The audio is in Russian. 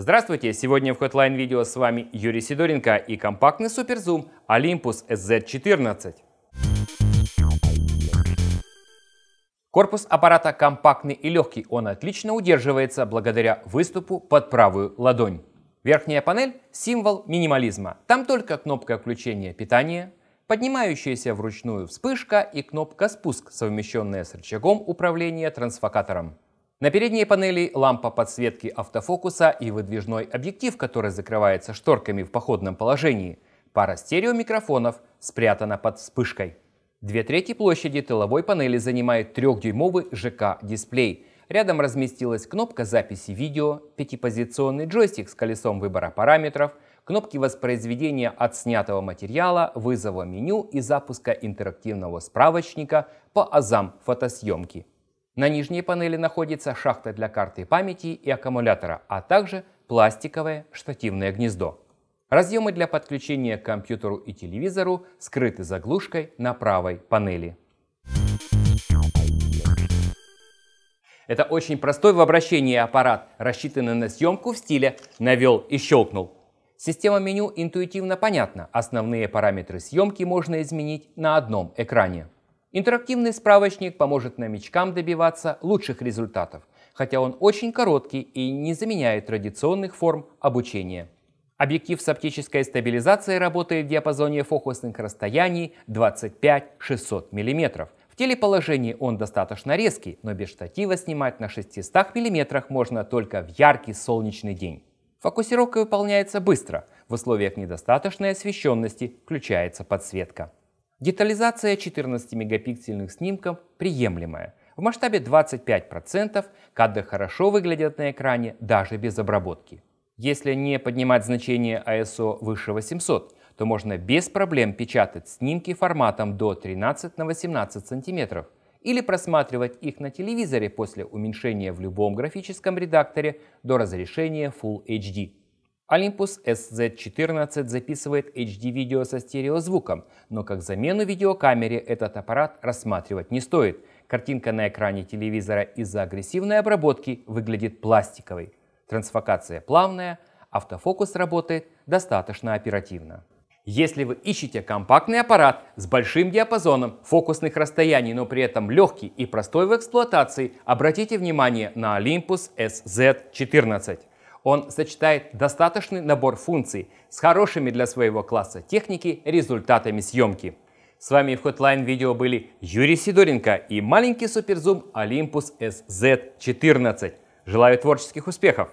Здравствуйте! Сегодня в Hotline видео с вами Юрий Сидоренко и компактный суперзум Olympus SZ14. Корпус аппарата компактный и легкий, он отлично удерживается благодаря выступу под правую ладонь. Верхняя панель – символ минимализма. Там только кнопка включения питания, поднимающаяся вручную вспышка и кнопка «Спуск», совмещенная с рычагом управления трансфокатором. На передней панели лампа подсветки автофокуса и выдвижной объектив, который закрывается шторками в походном положении. Пара стереомикрофонов спрятана под вспышкой. Две трети площади тыловой панели занимает трехдюймовый ЖК-дисплей. Рядом разместилась кнопка записи видео, пятипозиционный джойстик с колесом выбора параметров, кнопки воспроизведения от снятого материала, вызова меню и запуска интерактивного справочника по азам фотосъемки. На нижней панели находится шахта для карты памяти и аккумулятора, а также пластиковое штативное гнездо. Разъемы для подключения к компьютеру и телевизору скрыты заглушкой на правой панели. Это очень простой в обращении аппарат, рассчитанный на съемку в стиле «навел и щелкнул». Система меню интуитивно понятна. Основные параметры съемки можно изменить на одном экране. Интерактивный справочник поможет новичкам добиваться лучших результатов, хотя он очень короткий и не заменяет традиционных форм обучения. Объектив с оптической стабилизацией работает в диапазоне фокусных расстояний 25-600 мм. В телеположении он достаточно резкий, но без штатива снимать на 600 мм можно только в яркий солнечный день. Фокусировка выполняется быстро. В условиях недостаточной освещенности включается подсветка. Детализация 14-мегапиксельных снимков приемлемая. В масштабе 25% кадры хорошо выглядят на экране даже без обработки. Если не поднимать значение ISO выше 800, то можно без проблем печатать снимки форматом до 13 на 18 см или просматривать их на телевизоре после уменьшения в любом графическом редакторе до разрешения Full HD. Olympus SZ14 записывает HD-видео со стереозвуком, но как замену видеокамере этот аппарат рассматривать не стоит. Картинка на экране телевизора из-за агрессивной обработки выглядит пластиковой. Трансфокация плавная, автофокус работает достаточно оперативно. Если вы ищете компактный аппарат с большим диапазоном фокусных расстояний, но при этом легкий и простой в эксплуатации, обратите внимание на Olympus SZ14. Он сочетает достаточный набор функций с хорошими для своего класса техники результатами съемки. С вами в Hotline видео были Юрий Сидоренко и маленький суперзум Olympus SZ14. Желаю творческих успехов!